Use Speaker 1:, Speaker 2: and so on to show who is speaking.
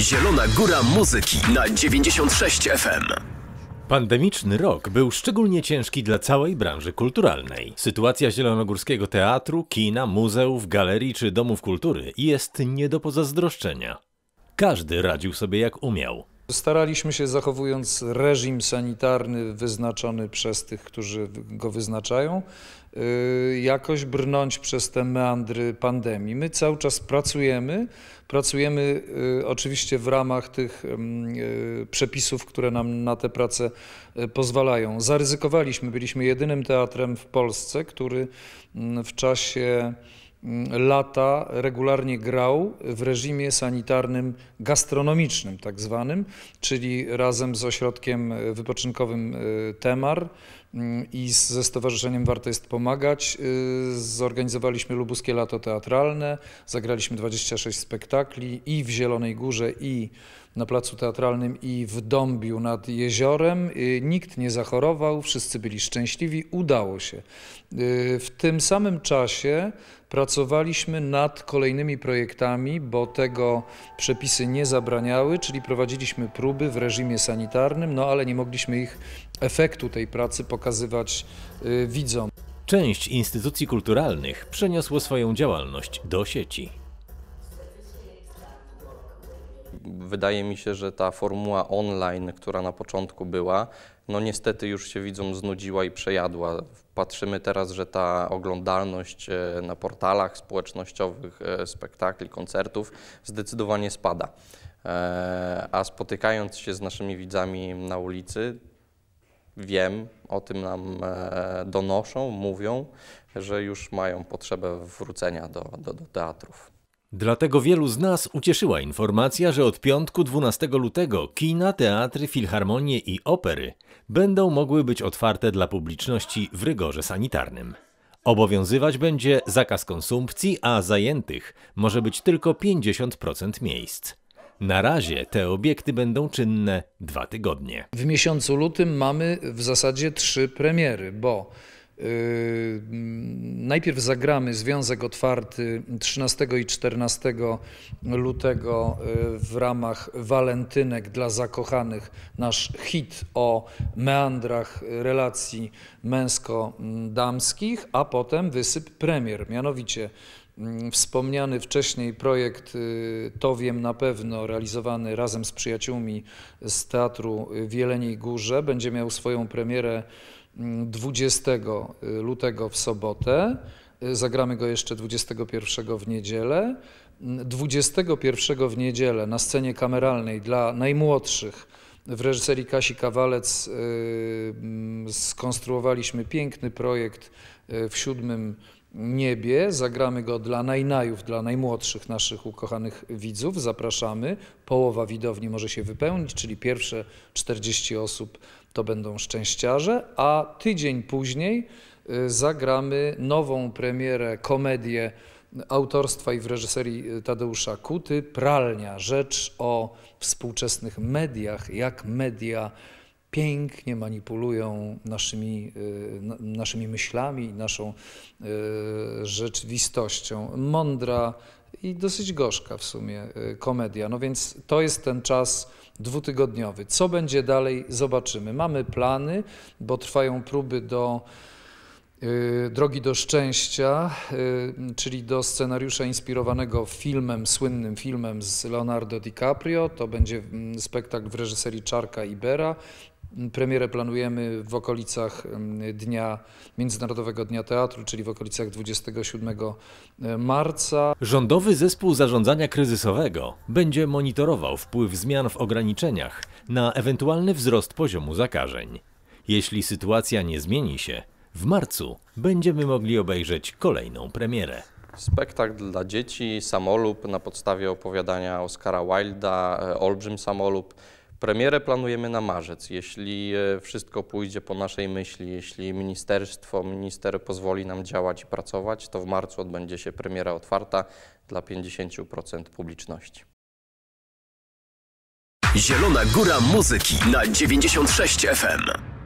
Speaker 1: Zielona Góra Muzyki na 96 FM. Pandemiczny rok był szczególnie ciężki dla całej branży kulturalnej. Sytuacja zielonogórskiego teatru, kina, muzeów, galerii czy domów kultury jest nie do pozazdroszczenia. Każdy radził sobie jak umiał.
Speaker 2: Staraliśmy się zachowując reżim sanitarny wyznaczony przez tych, którzy go wyznaczają, Y, jakoś brnąć przez te meandry pandemii. My cały czas pracujemy, pracujemy y, oczywiście w ramach tych mm, y, przepisów, które nam na te prace pozwalają. Zaryzykowaliśmy, byliśmy jedynym teatrem w Polsce, który mm, w czasie mm, lata regularnie grał w reżimie sanitarnym gastronomicznym, tak zwanym, czyli razem z ośrodkiem wypoczynkowym Temar Mm, i ze Stowarzyszeniem Warto Jest Pomagać y, zorganizowaliśmy Lubuskie Lato Teatralne, zagraliśmy 26 spektakli i w Zielonej Górze, i na Placu Teatralnym, i w Dąbiu nad jeziorem. Y, nikt nie zachorował, wszyscy byli szczęśliwi, udało się. Y, w tym samym czasie pracowaliśmy nad kolejnymi projektami, bo tego przepisy nie zabraniały, czyli prowadziliśmy próby w reżimie sanitarnym, no ale nie mogliśmy ich efektu tej pracy pokazywać y, widzom. Część instytucji kulturalnych
Speaker 1: przeniosło swoją działalność do sieci.
Speaker 3: Wydaje mi się, że ta formuła online, która na początku była, no niestety już się widzom znudziła i przejadła. Patrzymy teraz, że ta oglądalność e, na portalach społecznościowych e, spektakli, koncertów zdecydowanie spada. E, a spotykając się z naszymi widzami na ulicy, wiem, o tym nam e, donoszą, mówią, że już mają potrzebę wrócenia do, do, do teatrów.
Speaker 1: Dlatego wielu z nas ucieszyła informacja, że od piątku 12 lutego kina, teatry, filharmonie i opery będą mogły być otwarte dla publiczności w rygorze sanitarnym. Obowiązywać będzie zakaz konsumpcji, a zajętych może być tylko 50% miejsc.
Speaker 2: Na razie te obiekty będą czynne dwa tygodnie. W miesiącu lutym mamy w zasadzie trzy premiery, bo yy, najpierw zagramy Związek Otwarty 13 i 14 lutego y, w ramach Walentynek dla Zakochanych, nasz hit o meandrach relacji męsko-damskich, a potem wysyp premier, mianowicie Mm, wspomniany wcześniej projekt y, To wiem na pewno, realizowany razem z przyjaciółmi z Teatru w Jeleniej Górze, będzie miał swoją premierę 20 mm, y, lutego w sobotę. Y, zagramy go jeszcze 21 w niedzielę. 21 mm, w niedzielę na scenie kameralnej dla najmłodszych w reżyserii Kasi Kawalec skonstruowaliśmy piękny projekt w siódmym niebie. Zagramy go dla najnajów, dla najmłodszych naszych ukochanych widzów. Zapraszamy. Połowa widowni może się wypełnić, czyli pierwsze 40 osób to będą szczęściarze, a tydzień później y, zagramy nową premierę, komedię autorstwa i w reżyserii y, Tadeusza Kuty, Pralnia, rzecz o współczesnych mediach, jak media pięknie manipulują naszymi, y, naszymi myślami, naszą y, rzeczywistością. Mądra i dosyć gorzka w sumie y, komedia. No więc to jest ten czas dwutygodniowy. Co będzie dalej, zobaczymy. Mamy plany, bo trwają próby do. Drogi do Szczęścia, czyli do scenariusza inspirowanego filmem, słynnym filmem z Leonardo DiCaprio. To będzie mm, spektakl w reżyserii Czarka Ibera. Premierę planujemy w okolicach dnia Międzynarodowego Dnia Teatru, czyli w okolicach 27 e, marca. Rządowy Zespół Zarządzania Kryzysowego będzie monitorował
Speaker 1: wpływ zmian w ograniczeniach na ewentualny wzrost poziomu zakażeń. Jeśli sytuacja nie zmieni się, w marcu będziemy mogli obejrzeć kolejną premierę.
Speaker 3: Spektakl dla dzieci, samolub na podstawie opowiadania Oscara Wilda, e, Olbrzym Samolub, Premierę planujemy na marzec. Jeśli e, wszystko pójdzie po naszej myśli, jeśli ministerstwo, minister pozwoli nam działać i pracować, to w marcu odbędzie się premiera otwarta dla 50% publiczności.
Speaker 2: Zielona Góra Muzyki na 96 FM.